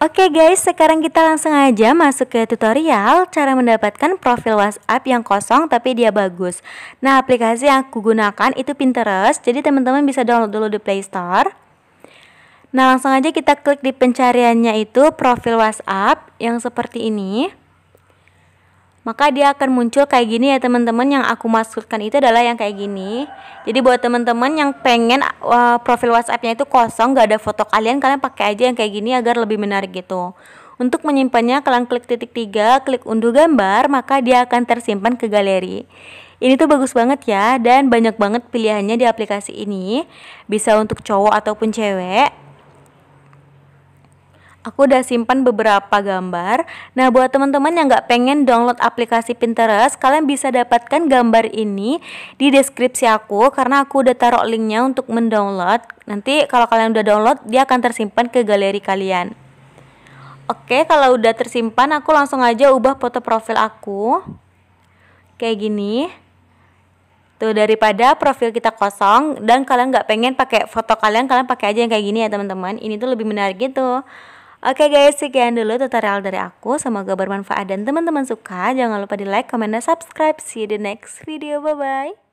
Oke guys, sekarang kita langsung aja masuk ke tutorial cara mendapatkan profil WhatsApp yang kosong tapi dia bagus. Nah, aplikasi yang aku gunakan itu Pinterest, jadi teman-teman bisa download dulu di Play Store. Nah, langsung aja kita klik di pencariannya itu profil WhatsApp yang seperti ini maka dia akan muncul kayak gini ya teman-teman yang aku masukkan itu adalah yang kayak gini jadi buat teman-teman yang pengen uh, profil WhatsAppnya itu kosong gak ada foto kalian kalian pakai aja yang kayak gini agar lebih menarik gitu untuk menyimpannya kalian klik titik tiga klik unduh gambar maka dia akan tersimpan ke galeri ini tuh bagus banget ya dan banyak banget pilihannya di aplikasi ini bisa untuk cowok ataupun cewek Aku udah simpan beberapa gambar. Nah, buat teman-teman yang nggak pengen download aplikasi Pinterest, kalian bisa dapatkan gambar ini di deskripsi aku karena aku udah taruh linknya untuk mendownload. Nanti kalau kalian udah download, dia akan tersimpan ke galeri kalian. Oke, kalau udah tersimpan, aku langsung aja ubah foto profil aku. Kayak gini. Tuh daripada profil kita kosong dan kalian nggak pengen pakai foto kalian, kalian pakai aja yang kayak gini ya teman-teman. Ini tuh lebih menarik gitu. Oke guys, sekian dulu tutorial dari aku. Semoga bermanfaat dan teman-teman suka. Jangan lupa di like, comment, dan subscribe. See you the next video. Bye-bye.